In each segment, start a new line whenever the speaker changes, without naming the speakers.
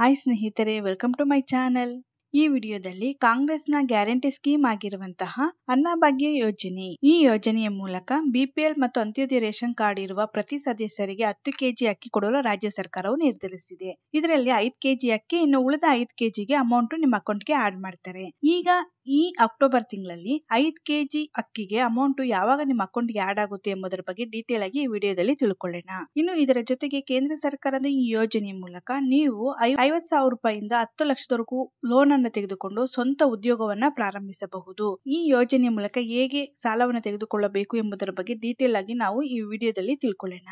hi ಸ್ನೇಹಿತರೆ welcome to my channel ಈ ವಿಡಿಯೋದಲ್ಲಿ ಕಾಂಗ್ರೆಸ್ನ ಗ್ಯಾರಂಟಿ ಸ್ಕೀಮ್ ಆಗಿರುವಂತಹ ಅನ್ನಭಾಗ್ಯ ಯೋಜನೆ ಈ ಯೋಜನೆಯ ಮೂಲಕ ಬಿಪಿಎಲ್ ಮತ್ತು ಅಂತ್ಯೋದಯ ರೇಷನ್ ಕಾರ್ಡ್ ಇರುವ ಪ್ರತಿ ಸದಸ್ಯರಿಗೆ ಹತ್ತು ಕೆಜಿ ಅಕ್ಕಿ ಕೊಡಲು ರಾಜ್ಯ ಸರ್ಕಾರವು ನಿರ್ಧರಿಸಿದೆ ಇದರಲ್ಲಿ ಐದು ಕೆಜಿ ಅಕ್ಕಿ ಇನ್ನು ಉಳಿದ ಐದು ಕೆಜಿಗೆ ಅಮೌಂಟ್ ನಿಮ್ಮ ಅಕೌಂಟ್ಗೆ ಆಡ್ ಮಾಡ್ತಾರೆ ಈಗ ಈ ಅಕ್ಟೋಬರ್ ತಿಂಗಳಲ್ಲಿ ಐದು ಕೆಜಿ ಅಕ್ಕಿಗೆ ಅಮೌಂಟ್ ಯಾವಾಗ ನಿಮ್ಮ ಅಕೌಂಟ್ಗೆ ಆಡ್ ಆಗುತ್ತೆ ಎಂಬುದರ ಬಗ್ಗೆ ಡೀಟೇಲ್ ಆಗಿ ಈ ವಿಡಿಯೋದಲ್ಲಿ ತಿಳ್ಕೊಳ್ಳೋಣ ಇನ್ನು ಇದರ ಜೊತೆಗೆ ಕೇಂದ್ರ ಸರ್ಕಾರದ ಈ ಯೋಜನೆ ಮೂಲಕ ನೀವು ಐವತ್ ಸಾವಿರ ರೂಪಾಯಿಂದ ಹತ್ತು ಲಕ್ಷದವರೆಗೂ ಲೋನ್ ಅನ್ನು ತೆಗೆದುಕೊಂಡು ಸ್ವಂತ ಉದ್ಯೋಗವನ್ನ ಪ್ರಾರಂಭಿಸಬಹುದು ಈ ಯೋಜನೆ ಮೂಲಕ ಹೇಗೆ ಸಾಲವನ್ನು ತೆಗೆದುಕೊಳ್ಳಬೇಕು ಎಂಬುದರ ಬಗ್ಗೆ ಡೀಟೇಲ್ ಆಗಿ ನಾವು ಈ ವಿಡಿಯೋದಲ್ಲಿ ತಿಳ್ಕೊಳ್ಳೋಣ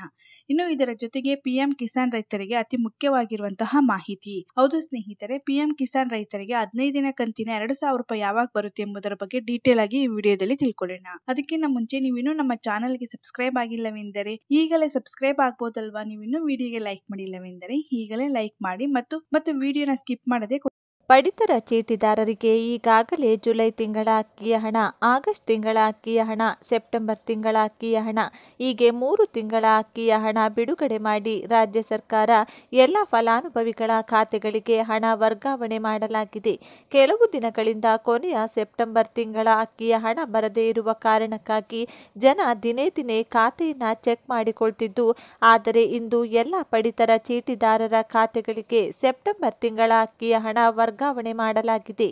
ಇನ್ನು ಇದರ ಜೊತೆಗೆ ಪಿಎಂ ಕಿಸಾನ್ ರೈತರಿಗೆ ಅತಿ ಮುಖ್ಯವಾಗಿರುವಂತಹ ಮಾಹಿತಿ ಹೌದು ಸ್ನೇಹಿತರೆ ಪಿಎಂ ಕಿಸಾನ್ ರೈತರಿಗೆ ಹದಿನೈದು ದಿನ ಕಂತಿನ ಎರಡು ಸಾವಿರ ರೂಪಾಯಿ ಯಾವಾಗ ಯಾವಾಗ ಬರುತ್ತೆ ಎಂಬುದರ ಬಗ್ಗೆ ಡೀಟೇಲ್ ಆಗಿ ಈ ವಿಡಿಯೋದಲ್ಲಿ ತಿಳ್ಕೊಳ್ಳೋಣ ಅದಕ್ಕಿಂತ ಮುಂಚೆ ನೀವೇನು ನಮ್ಮ ಗೆ ಸಬ್ಸ್ಕ್ರೈಬ್ ಆಗಿಲ್ಲವೆಂದರೆ ಈಗಲೇ ಸಬ್ಸ್ಕ್ರೈಬ್ ಆಗ್ಬೋದಲ್ವಾ ನೀವಿನ್ನೂ ವಿಡಿಯೋಗೆ ಲೈಕ್ ಮಾಡಿಲ್ಲವೆಂದರೆ ಈಗಲೇ ಲೈಕ್ ಮಾಡಿ ಮತ್ತು
ಮತ್ತು ವಿಡಿಯೋನ ಸ್ಕಿಪ್ ಮಾಡದೆ ಪಡಿತರ ಚೀಟಿದಾರರಿಗೆ ಈಗಾಗಲೇ ಜುಲೈ ತಿಂಗಳ ಅಕ್ಕಿಯ ಹಣ ಆಗಸ್ಟ್ ತಿಂಗಳ ಅಕ್ಕಿಯ ಹಣ ಸೆಪ್ಟೆಂಬರ್ ತಿಂಗಳ ಅಕ್ಕಿಯ ಹಣ ಹೀಗೆ ಮೂರು ತಿಂಗಳ ಅಕ್ಕಿಯ ಹಣ ಬಿಡುಗಡೆ ಮಾಡಿ ರಾಜ್ಯ ಸರ್ಕಾರ ಎಲ್ಲ ಫಲಾನುಭವಿಗಳ ಖಾತೆಗಳಿಗೆ ಹಣ ವರ್ಗಾವಣೆ ಮಾಡಲಾಗಿದೆ ಕೆಲವು ದಿನಗಳಿಂದ ಕೊನೆಯ ಸೆಪ್ಟೆಂಬರ್ ತಿಂಗಳ ಅಕ್ಕಿಯ ಹಣ ಬರದೇ ಇರುವ ಕಾರಣಕ್ಕಾಗಿ ಜನ ದಿನೇ ದಿನೇ ಖಾತೆಯನ್ನು ಚೆಕ್ ಮಾಡಿಕೊಳ್ತಿದ್ದು ಆದರೆ ಇಂದು ಎಲ್ಲ ಪಡಿತರ ಚೀಟಿದಾರರ ಖಾತೆಗಳಿಗೆ ಸೆಪ್ಟೆಂಬರ್ ತಿಂಗಳ ಅಕ್ಕಿಯ ಹಣ ವರ್ಗ ವರ್ಗಾವಣೆ ಮಾಡಲಾಗಿದೆ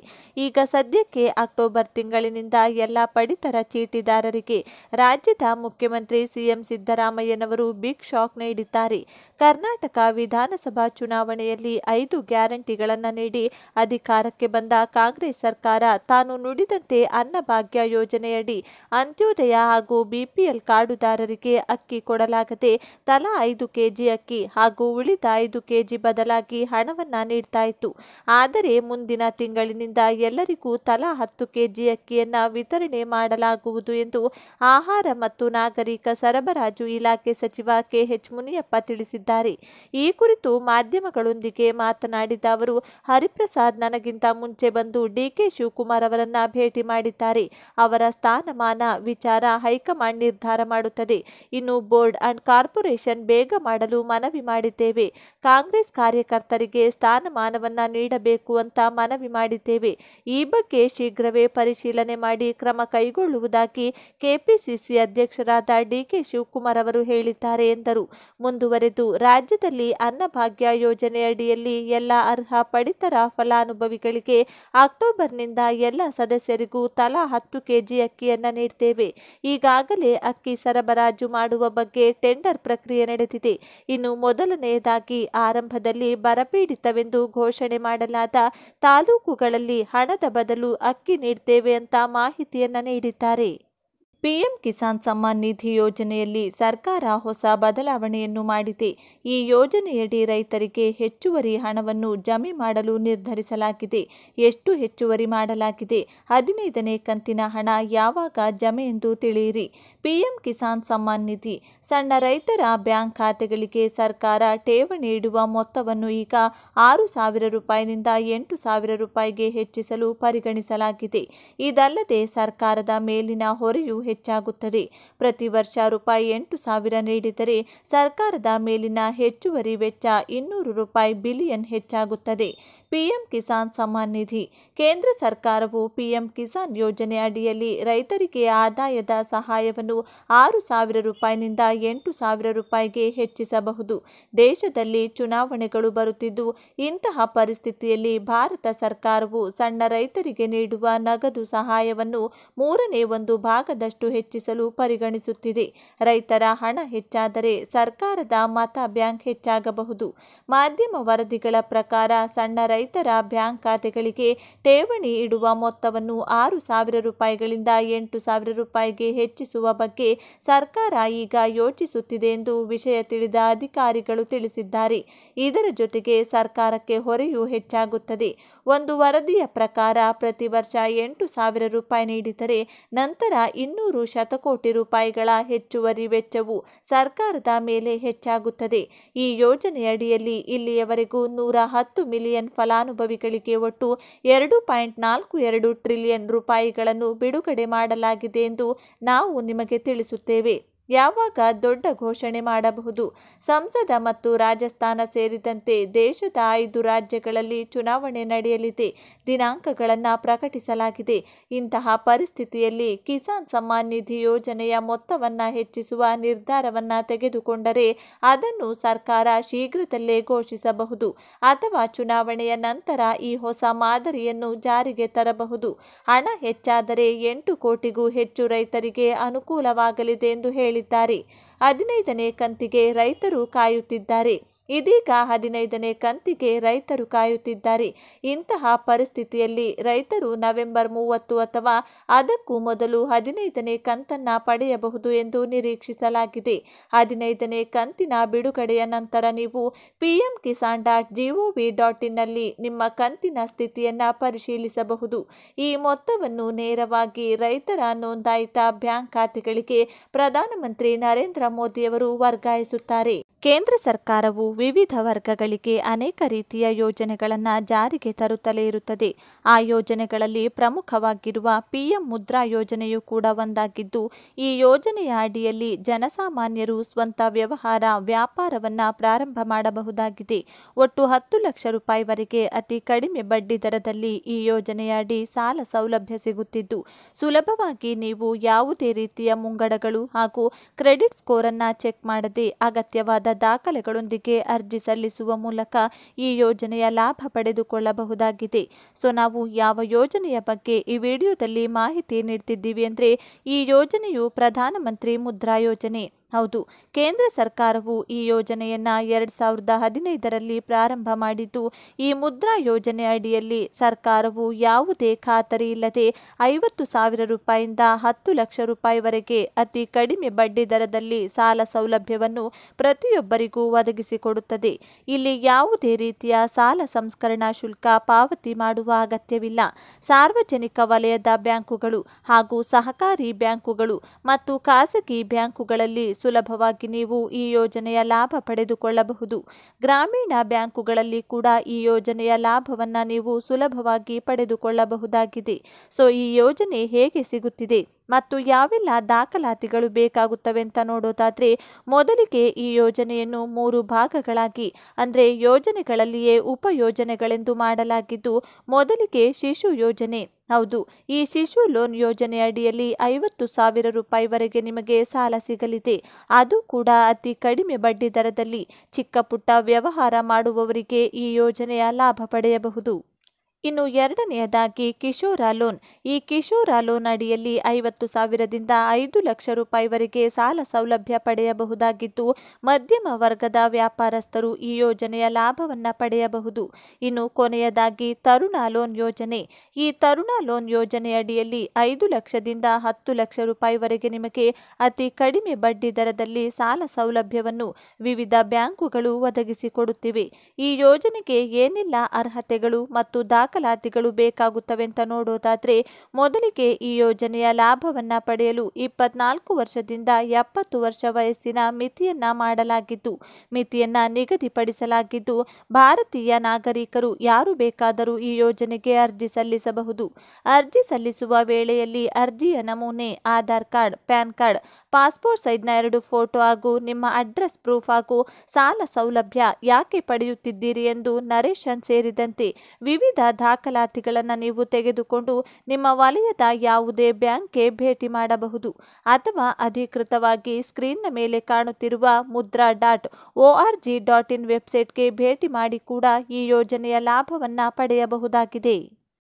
ಈಗ ಸದ್ಯಕ್ಕೆ ಅಕ್ಟೋಬರ್ ತಿಂಗಳಿನಿಂದ ಎಲ್ಲ ಪಡಿತರ ಚೀಟಿದಾರರಿಗೆ ರಾಜ್ಯದ ಮುಖ್ಯಮಂತ್ರಿ ಸಿಎಂ ಸಿದ್ದರಾಮಯ್ಯನವರು ಬಿಗ್ ಶಾಕ್ ನೀಡಿದ್ದಾರೆ ಕರ್ನಾಟಕ ವಿಧಾನಸಭಾ ಚುನಾವಣೆಯಲ್ಲಿ ಐದು ಗ್ಯಾರಂಟಿಗಳನ್ನು ನೀಡಿ ಅಧಿಕಾರಕ್ಕೆ ಬಂದ ಕಾಂಗ್ರೆಸ್ ಸರ್ಕಾರ ತಾನು ನುಡಿದಂತೆ ಅನ್ನಭಾಗ್ಯ ಯೋಜನೆಯಡಿ ಅಂತ್ಯೋದಯ ಹಾಗೂ ಬಿಪಿಎಲ್ ಕಾರ್ಡುದಾರರಿಗೆ ಅಕ್ಕಿ ಕೊಡಲಾಗದೆ ತಲಾ ಐದು ಕೆಜಿ ಅಕ್ಕಿ ಹಾಗೂ ಉಳಿದ ಐದು ಕೆಜಿ ಬದಲಾಗಿ ಹಣವನ್ನು ನೀಡ್ತಾ ಇತ್ತು ಆದರೆ ಮುಂದಿನ ತಿಂಗಳಿನಿಂದ ಎಲ್ಲರಿಗೂ ತಲಾ ಹತ್ತು ಕೆಜಿ ಅಕ್ಕಿಯನ್ನು ವಿತರಣೆ ಮಾಡಲಾಗುವುದು ಎಂದು ಆಹಾರ ಮತ್ತು ನಾಗರಿಕ ಸರಬರಾಜು ಇಲಾಖೆ ಸಚಿವ ಕೆಎಚ್ ಮುನಿಯಪ್ಪ ತಿಳಿಸಿದ್ದಾರೆ ಈ ಕುರಿತು ಮಾಧ್ಯಮಗಳೊಂದಿಗೆ ಮಾತನಾಡಿದ ಅವರು ಹರಿಪ್ರಸಾದ್ ನನಗಿಂತ ಮುಂಚೆ ಬಂದು ಡಿಕೆ ಶಿವಕುಮಾರ್ ಅವರನ್ನ ಭೇಟಿ ಮಾಡಿದ್ದಾರೆ ಅವರ ಸ್ಥಾನಮಾನ ವಿಚಾರ ಹೈಕಮಾಂಡ್ ನಿರ್ಧಾರ ಮಾಡುತ್ತದೆ ಇನ್ನು ಬೋರ್ಡ್ ಅಂಡ್ ಕಾರ್ಪೊರೇಷನ್ ಬೇಗ ಮಾಡಲು ಮನವಿ ಮಾಡಿದ್ದೇವೆ ಕಾಂಗ್ರೆಸ್ ಕಾರ್ಯಕರ್ತರಿಗೆ ಸ್ಥಾನಮಾನವನ್ನು ನೀಡಬೇಕು ಅಂತ ಮನವಿ ಮಾಡಿದ್ದೇವೆ ಈ ಬಗ್ಗೆ ಶೀಘ್ರವೇ ಪರಿಶೀಲನೆ ಮಾಡಿ ಕ್ರಮ ಕೈಗೊಳ್ಳುವುದಾಗಿ ಕೆಪಿಸಿಸಿ ಅಧ್ಯಕ್ಷರಾದ ಡಿಕೆ ಶಿವಕುಮಾರ್ ಅವರು ಹೇಳಿದ್ದಾರೆ ಎಂದರು ಮುಂದುವರೆದು ರಾಜ್ಯದಲ್ಲಿ ಅನ್ನಭಾಗ್ಯ ಯೋಜನೆಯಡಿಯಲ್ಲಿ ಎಲ್ಲ ಅರ್ಹ ಪಡಿತರ ಫಲಾನುಭವಿಗಳಿಗೆ ಅಕ್ಟೋಬರ್ನಿಂದ ಎಲ್ಲ ಸದಸ್ಯರಿಗೂ ತಲಾ ಹತ್ತು ಕೆಜಿ ಅಕ್ಕಿಯನ್ನು ನೀಡುತ್ತೇವೆ ಈಗಾಗಲೇ ಅಕ್ಕಿ ಸರಬರಾಜು ಮಾಡುವ ಬಗ್ಗೆ ಟೆಂಡರ್ ಪ್ರಕ್ರಿಯೆ ನಡೆದಿದೆ ಇನ್ನು ಮೊದಲನೆಯದಾಗಿ ಆರಂಭದಲ್ಲಿ ಬರಪೀಡಿತವೆಂದು ಘೋಷಣೆ ಮಾಡಲಾದ ತಾಲೂಕುಗಳಲ್ಲಿ ಹಣದ ಬದಲು ಅಕ್ಕಿ ನೀಡ್ತೇವೆ ಅಂತ ಮಾಹಿತಿಯನ್ನ ನೀಡಿದ್ದಾರೆ ಪಿಎಂ ಕಿಸಾನ್ ಸಮ್ಮಾನ್ ನಿಧಿ ಯೋಜನೆಯಲ್ಲಿ ಸರ್ಕಾರ ಹೊಸ ಬದಲಾವಣೆಯನ್ನು ಮಾಡಿದೆ ಈ ಯೋಜನೆಯಡಿ ರೈತರಿಗೆ ಹೆಚ್ಚುವರಿ ಹಣವನ್ನು ಜಮೆ ಮಾಡಲು ನಿರ್ಧರಿಸಲಾಗಿದೆ ಎಷ್ಟು ಹೆಚ್ಚುವರಿ ಮಾಡಲಾಗಿದೆ ಹದಿನೈದನೇ ಕಂತಿನ ಹಣ ಯಾವಾಗ ಜಮೆ ಎಂದು ತಿಳಿಯಿರಿ ಪಿಎಂ ಕಿಸಾನ್ ಸಮ್ಮಾನ್ ನಿಧಿ ಸಣ್ಣ ರೈತರ ಬ್ಯಾಂಕ್ ಖಾತೆಗಳಿಗೆ ಸರ್ಕಾರ ಠೇವಣಿ ಇಡುವ ಮೊತ್ತವನ್ನು ಈಗ ಆರು ಸಾವಿರ ರೂಪಾಯಿನಿಂದ ಎಂಟು ಸಾವಿರ ರೂಪಾಯಿಗೆ ಹೆಚ್ಚಿಸಲು ಪರಿಗಣಿಸಲಾಗಿದೆ ಇದಲ್ಲದೆ ಸರ್ಕಾರದ ಮೇಲಿನ ಹೊರೆಯು ಹೆಚ್ಚಾಗುತ್ತದೆ ಪ್ರತಿ ವರ್ಷ ರೂಪಾಯಿ ಎಂಟು ಸಾವಿರ ನೀಡಿದರೆ ಸರ್ಕಾರದ ಮೇಲಿನ ಹೆಚ್ಚುವರಿ ವೆಚ್ಚ ಇನ್ನೂರು ರೂಪಾಯಿ ಬಿಲಿಯನ್ ಹೆಚ್ಚಾಗುತ್ತದೆ ಪಿಎಂ ಕಿಸಾನ್ ಸಮ್ಮಾನ್ ನಿಧಿ ಕೇಂದ್ರ ಸರ್ಕಾರವು ಪಿಎಂ ಕಿಸಾನ್ ಯೋಜನೆ ಅಡಿಯಲ್ಲಿ ರೈತರಿಗೆ ಆದಾಯದ ಸಹಾಯವನ್ನು ಆರು ಸಾವಿರ ರೂಪಾಯಿನಿಂದ ಎಂಟು ಸಾವಿರ ರೂಪಾಯಿಗೆ ಹೆಚ್ಚಿಸಬಹುದು ದೇಶದಲ್ಲಿ ಚುನಾವಣೆಗಳು ಬರುತ್ತಿದ್ದು ಇಂತಹ ಪರಿಸ್ಥಿತಿಯಲ್ಲಿ ಭಾರತ ಸರ್ಕಾರವು ಸಣ್ಣ ರೈತರಿಗೆ ನೀಡುವ ನಗದು ಸಹಾಯವನ್ನು ಮೂರನೇ ಒಂದು ಭಾಗದಷ್ಟು ಹೆಚ್ಚಿಸಲು ಪರಿಗಣಿಸುತ್ತಿದೆ ರೈತರ ಹಣ ಹೆಚ್ಚಾದರೆ ಸರ್ಕಾರದ ಮತ ಬ್ಯಾಂಕ್ ಹೆಚ್ಚಾಗಬಹುದು ಮಾಧ್ಯಮ ವರದಿಗಳ ಪ್ರಕಾರ ಸಣ್ಣ ರೈತ ರೈತರ ಬ್ಯಾಂಕ್ ಖಾತೆಗಳಿಗೆ ಠೇವಣಿ ಇಡುವ ಮೊತ್ತವನ್ನು ಆರು ಸಾವಿರ ರೂಪಾಯಿಗಳಿಂದ ಎಂಟು ಸಾವಿರ ರೂಪಾಯಿಗೆ ಹೆಚ್ಚಿಸುವ ಬಗ್ಗೆ ಸರ್ಕಾರ ಈಗ ಯೋಚಿಸುತ್ತಿದೆ ಎಂದು ವಿಷಯ ತಿಳಿದ ಅಧಿಕಾರಿಗಳು ತಿಳಿಸಿದ್ದಾರೆ ಇದರ ಜೊತೆಗೆ ಸರ್ಕಾರಕ್ಕೆ ಹೊರೆಯೂ ಹೆಚ್ಚಾಗುತ್ತದೆ ಒಂದು ವರದಿಯ ಪ್ರಕಾರ ಪ್ರತಿ ವರ್ಷ ಎಂಟು ಸಾವಿರ ರೂಪಾಯಿ ನೀಡಿದರೆ ನಂತರ ಇನ್ನೂರು ಶತಕೋಟಿ ರೂಪಾಯಿಗಳ ಹೆಚ್ಚುವರಿ ವೆಚ್ಚವು ಸರ್ಕಾರದ ಮೇಲೆ ಹೆಚ್ಚಾಗುತ್ತದೆ ಈ ಯೋಜನೆಯಡಿಯಲ್ಲಿ ಇಲ್ಲಿಯವರೆಗೂ ನೂರ ಹತ್ತು ಮಿಲಿಯನ್ ಫಲ ಫಲಾನುಭವಿಗಳಿಗೆ ಒಟ್ಟು ಎರಡು ಪಾಯಿಂಟ್ ನಾಲ್ಕು ಎರಡು ಟ್ರಿಲಿಯನ್ ರೂಪಾಯಿಗಳನ್ನು ಬಿಡುಗಡೆ ಮಾಡಲಾಗಿದೆ ಎಂದು ನಾವು ನಿಮಗೆ ತಿಳಿಸುತ್ತೇವೆ ಯಾವಾಗ ದೊಡ್ಡ ಘೋಷಣೆ ಮಾಡಬಹುದು ಸಂಸದ ಮತ್ತು ರಾಜಸ್ಥಾನ ಸೇರಿದಂತೆ ದೇಶದ ಐದು ರಾಜ್ಯಗಳಲ್ಲಿ ಚುನಾವಣೆ ನಡೆಯಲಿದೆ ದಿನಾಂಕಗಳನ್ನು ಪ್ರಕಟಿಸಲಾಗಿದೆ ಇಂತಹ ಪರಿಸ್ಥಿತಿಯಲ್ಲಿ ಕಿಸಾನ್ ಸಮ್ಮಾನ್ ನಿಧಿ ಯೋಜನೆಯ ಮೊತ್ತವನ್ನು ಹೆಚ್ಚಿಸುವ ನಿರ್ಧಾರವನ್ನು ತೆಗೆದುಕೊಂಡರೆ ಅದನ್ನು ಸರ್ಕಾರ ಶೀಘ್ರದಲ್ಲೇ ಘೋಷಿಸಬಹುದು ಅಥವಾ ಚುನಾವಣೆಯ ನಂತರ ಈ ಹೊಸ ಮಾದರಿಯನ್ನು ಜಾರಿಗೆ ತರಬಹುದು ಹಣ ಹೆಚ್ಚಾದರೆ ಎಂಟು ಕೋಟಿಗೂ ಹೆಚ್ಚು ರೈತರಿಗೆ ಅನುಕೂಲವಾಗಲಿದೆ ಎಂದು ಹೇಳಿದರು ಹೇಳಿದ್ದಾರೆ ಹದಿನೈದನೇ ಕಂತಿಗೆ ರೈತರು ಕಾಯುತ್ತಿದ್ದಾರೆ ಇದೀಗ ಹದಿನೈದನೇ ಕಂತಿಗೆ ರೈತರು ಕಾಯುತ್ತಿದ್ದಾರೆ ಇಂತಹ ಪರಿಸ್ಥಿತಿಯಲ್ಲಿ ರೈತರು ನವೆಂಬರ್ ಮೂವತ್ತು ಅಥವಾ ಅದಕ್ಕೂ ಮೊದಲು ಹದಿನೈದನೇ ಕಂತನ್ನು ಪಡೆಯಬಹುದು ಎಂದು ನಿರೀಕ್ಷಿಸಲಾಗಿದೆ ಹದಿನೈದನೇ ಕಂತಿನ ಬಿಡುಗಡೆಯ ನಂತರ ನೀವು PM Kisan dot GOV dot ಇನ್ನಲ್ಲಿ ನಿಮ್ಮ ಕಂತಿನ ಸ್ಥಿತಿಯನ್ನು ಪರಿಶೀಲಿಸಬಹುದು ಈ ಮೊತ್ತವನ್ನು ನೇರವಾಗಿ ರೈತರ ನೋಂದಾಯಿತ ಬ್ಯಾಂಕ್ ಖಾತೆಗಳಿಗೆ ಪ್ರಧಾನಮಂತ್ರಿ ನರೇಂದ್ರ ಮೋದಿಯವರು ವರ್ಗಾಯಿಸುತ್ತಾರೆ ಕೇಂದ್ರ ಸರ್ಕಾರವು ವಿವಿಧ ವರ್ಗಗಳಿಗೆ ಅನೇಕ ರೀತಿಯ ಯೋಜನೆಗಳನ್ನು ಜಾರಿಗೆ ತರುತ್ತಲೇ ಇರುತ್ತದೆ ಆ ಯೋಜನೆಗಳಲ್ಲಿ ಪ್ರಮುಖವಾಗಿರುವ ಪಿಎಂ ಮುದ್ರಾ ಯೋಜನೆಯೂ ಕೂಡ ಒಂದಾಗಿದ್ದು ಈ ಯೋಜನೆಯ ಅಡಿಯಲ್ಲಿ ಜನಸಾಮಾನ್ಯರು ಸ್ವಂತ ವ್ಯವಹಾರ ವ್ಯಾಪಾರವನ್ನು ಪ್ರಾರಂಭ ಮಾಡಬಹುದಾಗಿದೆ ಒಟ್ಟು ಹತ್ತು ಲಕ್ಷ ರೂಪಾಯಿವರೆಗೆ ಅತಿ ಕಡಿಮೆ ಬಡ್ಡಿ ದರದಲ್ಲಿ ಈ ಯೋಜನೆಯಡಿ ಸಾಲ ಸೌಲಭ್ಯ ಸಿಗುತ್ತಿದ್ದು ಸುಲಭವಾಗಿ ನೀವು ಯಾವುದೇ ರೀತಿಯ ಮುಂಗಡಗಳು ಹಾಗೂ ಕ್ರೆಡಿಟ್ ಸ್ಕೋರನ್ನು ಚೆಕ್ ಮಾಡದೆ ಅಗತ್ಯವಾದ ದಾಖಲೆಗಳೊಂದಿಗೆ ಅರ್ಜಿ ಸಲ್ಲಿಸುವ ಮೂಲಕ ಈ ಯೋಜನೆಯ ಲಾಭ ಪಡೆದುಕೊಳ್ಳಬಹುದಾಗಿದೆ ಸೊ ನಾವು ಯಾವ ಯೋಜನೆಯ ಬಗ್ಗೆ ಈ ವಿಡಿಯೋದಲ್ಲಿ ಮಾಹಿತಿ ನೀಡ್ತಿದ್ದೀವಿ ಅಂದರೆ ಈ ಯೋಜನೆಯು ಪ್ರಧಾನಮಂತ್ರಿ ಮುದ್ರಾ ಯೋಜನೆ ಹೌದು ಕೇಂದ್ರ ಸರ್ಕಾರವು ಈ ಯೋಜನೆಯನ್ನು ಎರಡು ಸಾವಿರದ ಹದಿನೈದರಲ್ಲಿ ಪ್ರಾರಂಭ ಮಾಡಿದ್ದು ಈ ಮುದ್ರಾ ಯೋಜನೆ ಅಡಿಯಲ್ಲಿ ಸರ್ಕಾರವು ಯಾವುದೇ ಖಾತರಿ ಇಲ್ಲದೆ ಐವತ್ತು ಸಾವಿರ ರೂಪಾಯಿಂದ ಹತ್ತು ಲಕ್ಷ ರೂಪಾಯಿವರೆಗೆ ಅತಿ ಕಡಿಮೆ ಬಡ್ಡಿ ದರದಲ್ಲಿ ಸಾಲ ಸೌಲಭ್ಯವನ್ನು ಪ್ರತಿಯೊಬ್ಬರಿಗೂ ಒದಗಿಸಿಕೊಡುತ್ತದೆ ಇಲ್ಲಿ ಯಾವುದೇ ರೀತಿಯ ಸಾಲ ಸಂಸ್ಕರಣಾ ಶುಲ್ಕ ಪಾವತಿ ಮಾಡುವ ಅಗತ್ಯವಿಲ್ಲ ಸಾರ್ವಜನಿಕ ವಲಯದ ಬ್ಯಾಂಕುಗಳು ಹಾಗೂ ಸಹಕಾರಿ ಬ್ಯಾಂಕುಗಳು ಮತ್ತು ಖಾಸಗಿ ಬ್ಯಾಂಕುಗಳಲ್ಲಿ ಸುಲಭವಾಗಿ ನೀವು ಈ ಯೋಜನೆಯ ಲಾಭ ಪಡೆದುಕೊಳ್ಳಬಹುದು ಗ್ರಾಮೀಣ ಬ್ಯಾಂಕುಗಳಲ್ಲಿ ಕೂಡ ಈ ಯೋಜನೆಯ ಲಾಭವನ್ನು ನೀವು ಸುಲಭವಾಗಿ ಪಡೆದುಕೊಳ್ಳಬಹುದಾಗಿದೆ ಸೊ ಈ ಯೋಜನೆ ಹೇಗೆ ಸಿಗುತ್ತಿದೆ ಮತ್ತು ಯಾವೆಲ್ಲ ದಾಖಲಾತಿಗಳು ಬೇಕಾಗುತ್ತವೆ ಅಂತ ನೋಡೋದಾದರೆ ಮೊದಲಿಗೆ ಈ ಯೋಜನೆಯನ್ನು ಮೂರು ಭಾಗಗಳಾಗಿ ಅಂದರೆ ಯೋಜನೆಗಳಲ್ಲಿಯೇ ಉಪಯೋಜನೆಗಳೆಂದು ಮಾಡಲಾಗಿದ್ದು ಮೊದಲಿಗೆ ಶಿಶು ಯೋಜನೆ ಹೌದು ಈ ಶಿಶು ಲೋನ್ ಯೋಜನೆ ಅಡಿಯಲ್ಲಿ ಐವತ್ತು ಸಾವಿರ ರೂಪಾಯಿವರೆಗೆ ನಿಮಗೆ ಸಾಲ ಸಿಗಲಿದೆ ಅದು ಕೂಡ ಅತಿ ಕಡಿಮೆ ಬಡ್ಡಿ ದರದಲ್ಲಿ ಚಿಕ್ಕ ಪುಟ್ಟ ವ್ಯವಹಾರ ಮಾಡುವವರಿಗೆ ಈ ಯೋಜನೆಯ ಲಾಭ ಪಡೆಯಬಹುದು ಇನ್ನು ಎರಡನೆಯದಾಗಿ ಕಿಶೋರ ಲೋನ್ ಈ ಕಿಶೋರ ಲೋನ್ ಅಡಿಯಲ್ಲಿ ಐವತ್ತು ಸಾವಿರದಿಂದ ಐದು ಲಕ್ಷ ರೂಪಾಯಿವರೆಗೆ ಸಾಲ ಸೌಲಭ್ಯ ಪಡೆಯಬಹುದಾಗಿದ್ದು ಮಧ್ಯಮ ವರ್ಗದ ವ್ಯಾಪಾರಸ್ಥರು ಈ ಯೋಜನೆಯ ಲಾಭವನ್ನು ಪಡೆಯಬಹುದು ಇನ್ನು ಕೊನೆಯದಾಗಿ ತರುಣ ಲೋನ್ ಯೋಜನೆ ಈ ತರುಣ ಲೋನ್ ಯೋಜನೆಯಡಿಯಲ್ಲಿ ಐದು ಲಕ್ಷದಿಂದ ಹತ್ತು ಲಕ್ಷ ರೂಪಾಯಿವರೆಗೆ ನಿಮಗೆ ಅತಿ ಕಡಿಮೆ ಬಡ್ಡಿ ದರದಲ್ಲಿ ಸಾಲ ಸೌಲಭ್ಯವನ್ನು ವಿವಿಧ ಬ್ಯಾಂಕುಗಳು ಒದಗಿಸಿಕೊಡುತ್ತಿವೆ ಈ ಯೋಜನೆಗೆ ಏನೆಲ್ಲ ಅರ್ಹತೆಗಳು ಮತ್ತು ದಾಖಲೆ ದಾಖಲಾತಿಗಳು ಅಂತ ನೋಡೋದಾದ್ರೆ ಮೊದಲಿಗೆ ಈ ಯೋಜನೆಯ ಲಾಭವನ್ನ ಪಡೆಯಲು ಇಪ್ಪತ್ನಾಲ್ಕು ವರ್ಷದಿಂದ ಎಪ್ಪತ್ತು ವರ್ಷ ವಯಸ್ಸಿನ ಮಿತಿಯನ್ನ ಮಾಡಲಾಗಿದ್ದು ಮಿತಿಯನ್ನ ನಿಗದಿಪಡಿಸಲಾಗಿದ್ದು ಭಾರತೀಯ ನಾಗರಿಕರು ಯಾರು ಬೇಕಾದರೂ ಈ ಯೋಜನೆಗೆ ಅರ್ಜಿ ಸಲ್ಲಿಸಬಹುದು ಅರ್ಜಿ ಸಲ್ಲಿಸುವ ವೇಳೆಯಲ್ಲಿ ಅರ್ಜಿಯ ನಮೂನೆ Aadhaar card PAN card passport ಸೈಜ್ನ ಎರಡು ಫೋಟೋ ಹಾಗೂ ನಿಮ್ಮ ಅಡ್ರೆಸ್ ಪ್ರೂಫ್ ಹಾಗೂ ಸಾಲ ಸೌಲಭ್ಯ ಯಾಕೆ ಪಡೆಯುತ್ತಿದ್ದೀರಿ ಎಂದು ನರೇಶನ್ ಸೇರಿದಂತೆ ವಿವಿಧ ದಾಖಲಾತಿಗಳನ್ನು ನೀವು ತೆಗೆದುಕೊಂಡು ನಿಮ್ಮ ವಲಯದ ಯಾವುದೇ ಬ್ಯಾಂಕ್ಗೆ ಭೇಟಿ ಮಾಡಬಹುದು ಅಥವಾ ಅಧಿಕೃತವಾಗಿ ಸ್ಕ್ರೀನ್ನ ಮೇಲೆ ಕಾಣುತ್ತಿರುವ Mudra dot G dot in ವೆಬ್ಸೈಟ್ಗೆ ಭೇಟಿ ಮಾಡಿ ಕೂಡ ಈ ಯೋಜನೆಯ ಲಾಭವನ್ನು ಪಡೆಯಬಹುದಾಗಿದೆ